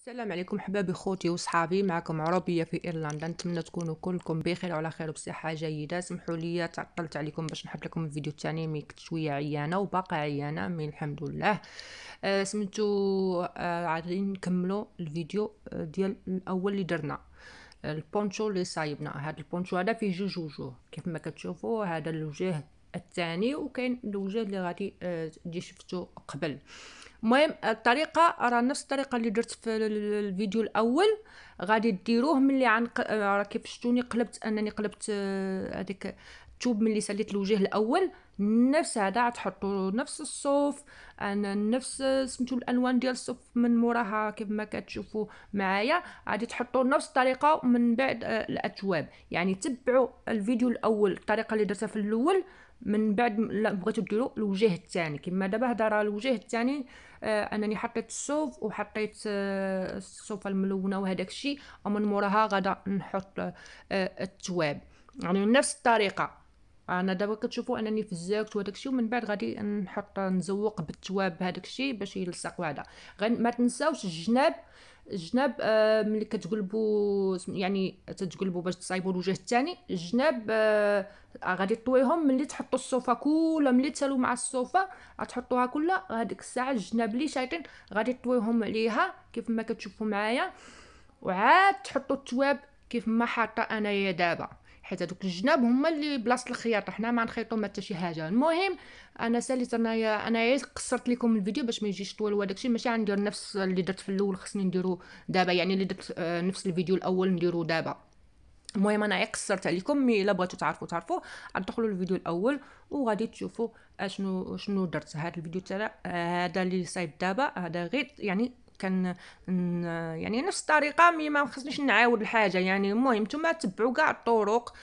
السلام عليكم حبابي خوتي وصحابي معكم عربية في إيرلندا نتمنى تكونوا كلكم بخير وعلى خير وبصحة جيدة سمحوا لي تعطلت عليكم باش نحط لكم الفيديو الثاني مي كنت شوية عيانة وباقا عيانة من الحمد لله آه سمعتوا آه غادي نكملوا الفيديو آه، ديال الأول اللي درنا البونشو اللي صايبنا هذا البونشو هذا فيه جوج وجوه كيف ما كتشوفوا هذا الوجه الثاني وكاين الوجه اللي غادي آه، تجي شفتو قبل المهم الطريقه راه نفس الطريقه اللي درت في الفيديو الاول غادي ديروه ملي عن آه، راه كيف شفتوني قلبت انني قلبت آه، هذيك الثوب ملي سليت الوجه الاول نفس هذا تحطوا نفس الصوف انا نفس سميتو الالوان ديال الصوف من موراها كيف ما كتشوفوا معايا غادي تحطوا نفس الطريقه من بعد الاثواب يعني تبعوا الفيديو الاول الطريقه اللي درتها في الاول من بعد لا بغيتو ديرو الوجه الثاني كما دابا هضر على الوجه الثاني آه انني حطيت الصوف وحطيت آه الصوفه الملونه وهداك الشيء ومن موراها غادا نحط آه التواب يعني نفس الطريقه انا دابا كتشوفوا انني فزاكت وهداك الشيء ومن بعد غادي نحط نزوق بالتواب هداك الشيء باش يلصق وهذا ما تنساوش الجناب الجناب آه، ملي كتقلبوا يعني تتقلبوا باش تصايبوا الوجه الثاني الجناب آه، غادي طويهم ملي تحطوا الصوفا كلها ملي تسالوا مع الصوفا غتحطوها كلها هذيك الساعه الجناب اللي شايطين غادي طويهم عليها كيف ما كتشوفوا معايا وعاد تحطوا التواب كيف ما حاطه انايا دابا حيت هذوك الجناب هما اللي بلاصه الخياطه حنا ما نخيطو ما حتى شي حاجه المهم انا ساليت انايا انا انايا قصرت لكم الفيديو باش ما يجيش طويل الشيء ماشي غندير نفس اللي درت في الاول خصني نديرو دابا يعني اللي درت آه، نفس الفيديو الاول نديرو دابا المهم انا قصرت عليكم مي الا بغيتو تعرفوا تعرفوا ادخلوا الفيديو الاول وغادي تشوفوا اشنو آه، شنو درت هذا الفيديو تاع آه، هذا اللي صايب دابا هذا غير يعني كان يعني نفس الطريقه مي ما خصنيش نعاود الحاجه يعني المهم نتوما تبعوا كاع الطرق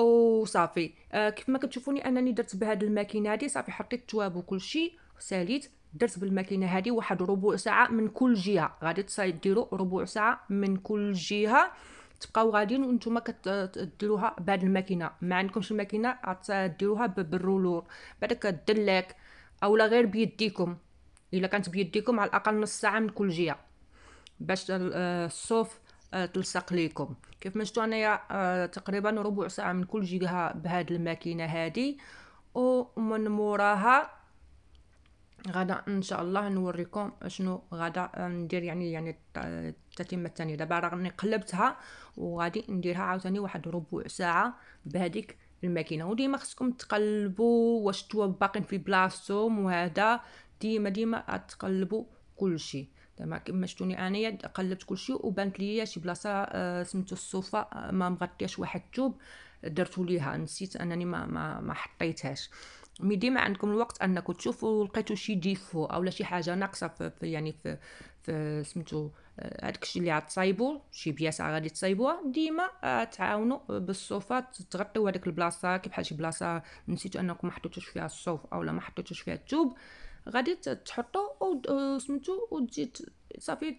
وصافي آه كيف ما كتشوفوني انني درت بهاد الماكينه هادي صافي حطيت التواب شيء ساليت درت بالماكينه هادي واحد ربع ساعه من كل جهه غادي ديروا ربع ساعه من كل جهه تبقاو غاديين وانتم كديروها بهاد الماكينه ما عندكمش الماكينه عاد ديروها بالرولور بعدا كدلك اولا غير بيديكم الا كانت بيديكم على الاقل نص ساعه من كل جهه باش آه، الصوف آه، تلصق ليكم كيف ما شفتوا انايا آه، تقريبا ربع ساعه من كل جهه بهاد الماكينه هادي ومن موراها غدا ان شاء الله نوريكم شنو غدا ندير يعني يعني التتمه الثانيه دابا راني قلبتها وغادي نديرها عاوتاني واحد ربع ساعه بهذيك الماكينه وديما خصكم تقلبوا واش توا باقين في بلاصتهم وهذا ديما ديما تقلبوا كلشي زعما كما شفتوني انايا قلبت كلشي وبانت ليا شي بلاصه آه، سميتو الصوفا آه، ما مغطياش واحد الثوب درتو ليها نسيت انني ما ما, ما حطيتهاش مي ديما عندكم الوقت انكم تشوفوا لقيتوا شي ديفو او لا شي حاجه ناقصه في, في يعني في, في سميتو هذاك آه، الشيء اللي تصايبو شي بياسه غادي تصايبوها ديما تعاونوا بالصوفا تغطيو هذيك البلاصه كي بحال شي بلاصه نسيتوا انكم ما حطيتوش فيها الصوف او لا ما حطيتوش فيها الثوب غادي تحطو سميتو وتجي صافي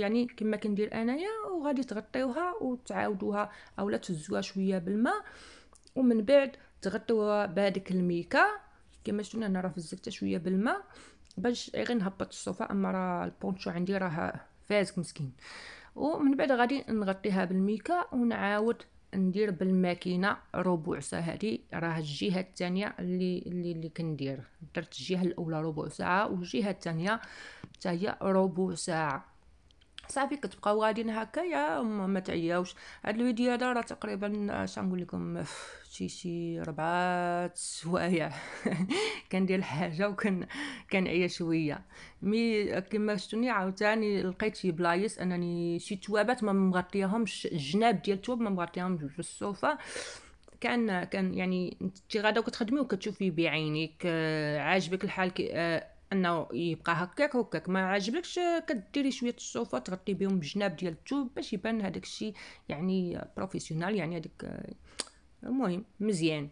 يعني كما كندير انايا وغادي تغطيوها وتعاودوها اولا تهزوها شويه بالماء ومن بعد تغطيوها بهذيك الميكا كما شفنا انا راه فزكتها شويه بالماء باش غير نهبط الصوفه اما راه البونشو عندي راه فازك مسكين ومن بعد غادي نغطيها بالميكا ونعاود ندير بالماكينه ربع ساعه هذه راه الجهه الثانيه اللي اللي, اللي كندير درت الجهه الاولى ربع ساعه والجهه الثانيه حتى هي ربع ساعه صافي كتبقاو غاديين يا ما تعياوش هاد الفيديو هذا راه تقريبا آه، شنقول لكم آه، شي شي ربعة سوايع كندير الحاجه وكن كنعيا شويه مي كما شفتوني عاوتاني لقيت شي بلايص انني شي توابات ما مغطيهمش الجناب ديال التواب ما مغطيهمش في الصوفه كان كان يعني انت غادا كتخدمي وكتشوفي بعينك آه، عاجبك الحال كي انه يبقى هكاك هكاك ما عجبكش كديري شويه الصوفه تغطي بهم بجناب ديال الثوب باش يبان هذاك الشيء يعني بروفيسيونال يعني هذيك المهم مزيان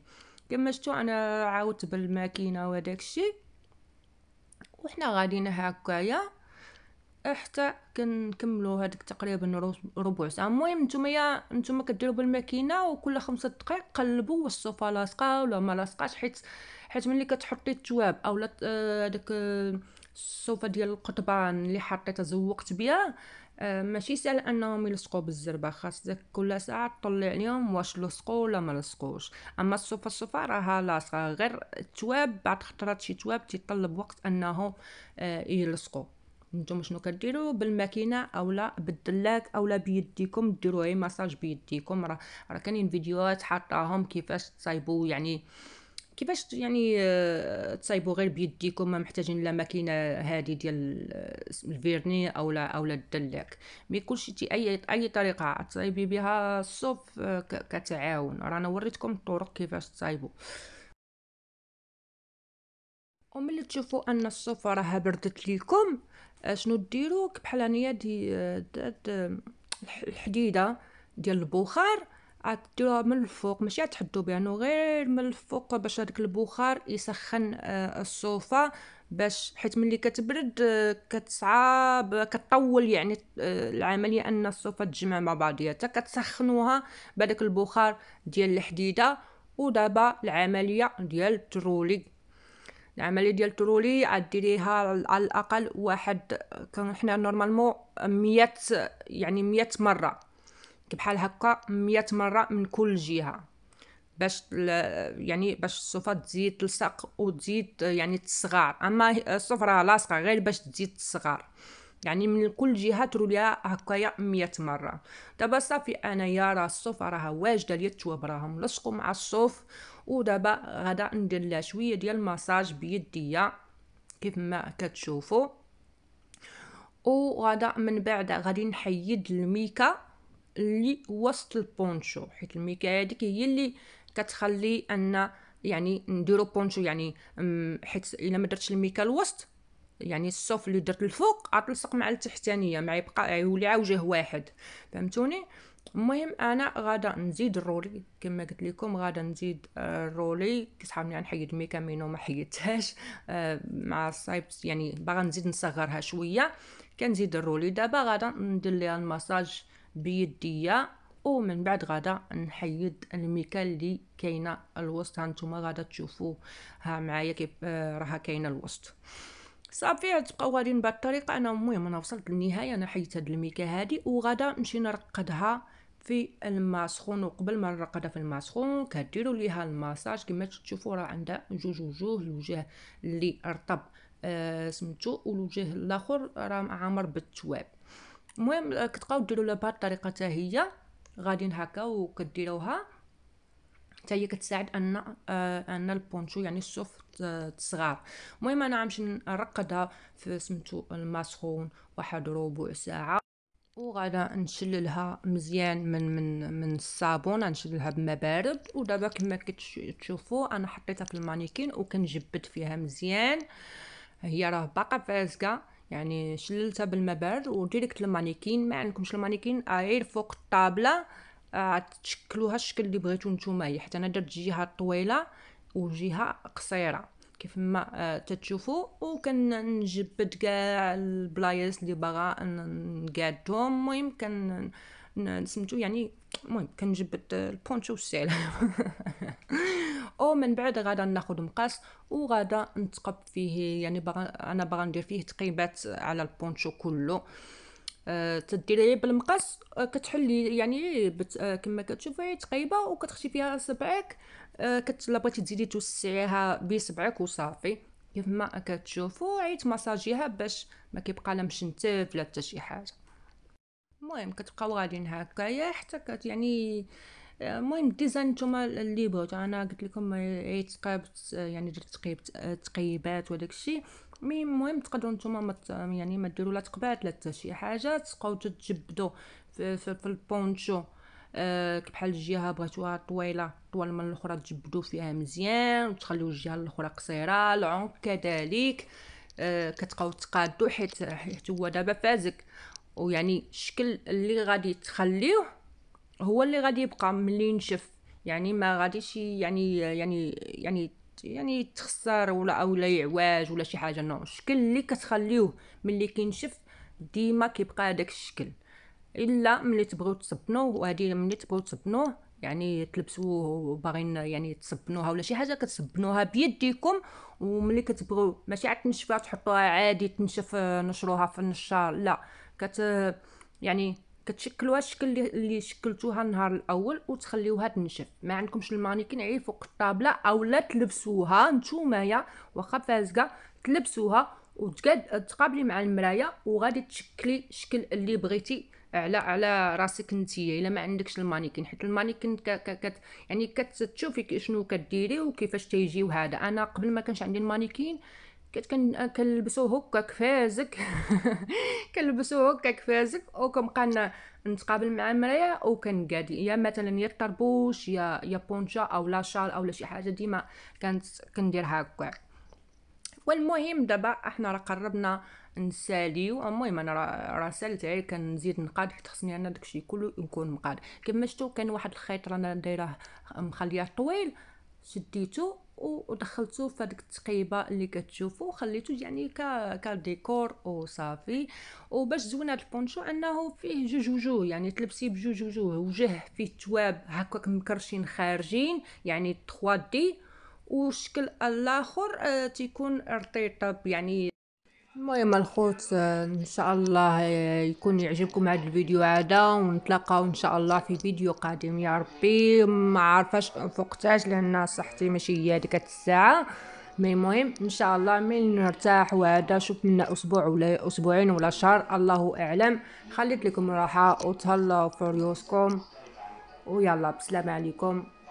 كما شفتوا انا عاودت بالماكينه وهذاك الشيء وحنا غاديين هكايا حتى كنكملوا هذيك تقريبا ربع ساعه المهم نتوما يا نتوما كديروا بالماكينه وكل خمسة دقائق قلبوا واش الصوفه لاصقه ولا ما لاصقاش حيت حيت ملي كتحطي التواب اولا آه، داك آه، الصوفه ديال القطبان اللي حطيتها زوقت بها آه، ماشي سهل انهم يلصقوا بالزربه خاصك كل ساعه تطلع عليهم واش لصقوا ولا ما لصقوش اما الصوفه الصوفه راها لاصقه غير التواب بعد خطرات شي تواب تيطلب وقت انه يلصقوا نتوما شنو كديروا بالماكينه اولا بالدلاك اولا بيديكم ديروا اي مساج بيديكم راه راه كاينين فيديوهات حاطاهم كيفاش تصايبوا يعني كيفاش يعني آه، تصايبوا غير بيديكم ما محتاجين لا ماكينه هذه ديال آه، الفيرني او لا او لا الدلاك مي كلشي اي اي طريقه تصايبي بها الصوف آه، كتعاون رانا وريتكم الطرق كيفاش تصايبوا وملي تشوفوا ان الصوف راها بردت ليكم شنو ديروا بحال هانيا دي الحديده ديال البخار ديروها من الفوق ماشي تحدو بها يعني غير من الفوق باش هذاك البخار يسخن آه، الصوفه باش حيت ملي كتبرد آه، كتصعب كطول يعني آه، العمليه ان الصوفه تجمع مع بعضياتها كتسخنوها بهذاك البخار ديال الحديده ودابا العمليه ديال الترولي العمليه ديال الترولي غديريها على الاقل واحد كان حنا نورمالمون 100 يعني 100 مره بحال هكا 100 مره من كل جهه باش يعني باش الصوفه تزيد تلصق وتزيد يعني تصغر اما الصوف راه لاصقه غير باش تزيد تصغر يعني من كل جهه تروليها هكايا 100 مره دابا صافي انايا راه الصوف راها واجده ليا التواب راهم لصقوا مع الصوف ودابا غادا ندير لها شويه ديال المساج بيديا كيف ما كتشوفوا وغدا من بعد غادي نحيد الميكا اللي وسط البونشو حيت الميكايه هذيك هي اللي كتخلي ان يعني نديرو بونشو يعني حيت الا ما درتش الميكا الوسط يعني الصوف اللي درت الفوق غتلصق مع التحتانيه مع يبقى يولي عوجه واحد فهمتوني المهم انا غادا نزيد الرولي كما قلت لكم غادا نزيد آه، الرولي كيسحابني نحيد الميكا مينو ما حيدتهاش آه، مع الصايبت يعني باغا نزيد نصغرها شويه كنزيد الرولي دابا غادا ندير ليها المساج بيدية ومن بعد غادا نحيد الميكا اللي كاينه الوسط هانتوما غادا تشوفوها معايا كيف آه، راها كاينه الوسط صافي تبقاو غاديين بهاد الطريقه انا المهم انا وصلت للنهايه انا حيدت هاد الميكا هادي وغادا نمشي نرقدها في الماء سخون وقبل ما نرقدها في الماء سخون كديروا ليها الماساج كما تشوفوا راه عندها جوج وجوه الوجه اللي رطب آه سميتو والوجه الاخر راه عامر بالتواب المهم آه، كتبقاو ديروا لها بهاد الطريقه حتى هي غاديين هكا وكديروها حتى هي كتساعد ان آه ان البونشو يعني الصوف تصغار المهم انا غنمشي نرقدها في سمتو الماء سخون واحد ربع ساعه وغادا نشللها مزيان من من من الصابون نشللها بما بارد ودابا كما كتشوفوا انا حطيتها في المانيكين وكنجبد فيها مزيان هي راه باقا فازقه يعني شللتها بالمبرد وديريكت المانيكين ما عندكمش المانيكين غير فوق الطابله آه، تشكلوها الشكل اللي بغيتو نتوما هي حتى انا درت جهه طويله وجهه قصيره كيف ما آه، تتشوفوا وكنجبد كاع البلايص اللي باغا نقادهم المهم كن سميتو يعني المهم كنجبد البونشو والسعل ومن بعد غادا ناخذ مقاس وغادا نتقب فيه يعني بغا انا باغا ندير فيه تقيبات على البونشو كله أه تديريه بالمقص أه، كتحلي يعني بت أه كما كتشوفي تقيبه وكتخشي فيها صبعك أه، كت لا بغيتي تزيدي توسعيها بصبعك وصافي كيف ما كتشوفوا عيت مساجيها باش ما كيبقى لا مشنتف لا حتى شي حاجه المهم كتبقاو غاديين هكايا حتى كت يعني آه، المهم ديزاين نتوما اللي بغيتو انا قلت لكم عيت قابت آه، يعني درت آه، تقيب تقيبات وداك الشيء مي المهم تقدروا نتوما مت يعني ما ديروا لا تقبات لا حتى شي حاجه تبقاو تجبدوا في, في, في البونشو أه بحال الجهه بغيتوها طويله طول من الاخرى تجبدوا فيها مزيان وتخليو الجهه الاخرى قصيره العنق كذلك أه كتبقاو تقادو حيت حيت هو دابا فازك ويعني الشكل اللي غادي تخليه هو اللي غادي يبقى ملي ينشف يعني ما غاديش يعني يعني يعني يعني تخسر ولا او لا يعواج ولا شي حاجه نو الشكل اللي كتخليوه ملي كينشف ديما كيبقى هذاك الشكل الا ملي تبغيو تصبنوه وهذه ملي تبغيو تصبنوه يعني تلبسوه وباغين يعني تصبنوها ولا شي حاجه كتصبنوها بيديكم وملي كتبغيو ماشي عاد تنشفوها تحطوها عادي تنشف آه، نشروها في النشار لا كت يعني كتشكلوها الشكل اللي, شكلتوها النهار الاول وتخليوها تنشف ما عندكمش المانيكين عي فوق الطابله اولا تلبسوها نتومايا واخا فازقه تلبسوها وتقابلي مع المرايه وغادي تشكلي الشكل اللي بغيتي على على راسك نتيا الا ما عندكش المانيكين حيت المانيكين ك ك كت يعني كتشوفي شنو كديري وكيفاش تيجي وهذا انا قبل ما كانش عندي المانيكين كنت كنلبسو هكا كفازك كنلبسو هكاك فازك وكنبقى نتقابل مع المرايا وكنقادي يا مثلا يا الطربوش يا يا بونجا او لا شال او لا شي حاجه ديما كانت كندير هكا والمهم دابا احنا راه قربنا نساليو المهم انا راه سالت غير كنزيد نقاد حيت خصني انا داكشي كله يكون مقاد كما شفتو كان واحد الخيط رانا دايره مخليه طويل شديتو ودخلته في هذيك التقيبه اللي كتشوفوا وخليته يعني كديكور وصافي وباش زوين هذا البونشو انه فيه جوج وجوه يعني تلبسي بجوج وجوه وجه فيه تواب هكاك مكرشين خارجين يعني 3 دي والشكل الاخر آه، تيكون رطيطه يعني المهم الخوت آه، ان شاء الله آه، يكون يعجبكم هذا الفيديو هذا ونتلاقاو ان شاء الله في فيديو قادم يا ربي ما عارفاش فوقتاش لان صحتي ماشي هي هذيك الساعه مي المهم ان شاء الله من نرتاح وهذا شوف منا اسبوع ولا اسبوعين ولا شهر الله اعلم خليت لكم راحه وتهلاو في ريوسكم ويلا بسلام عليكم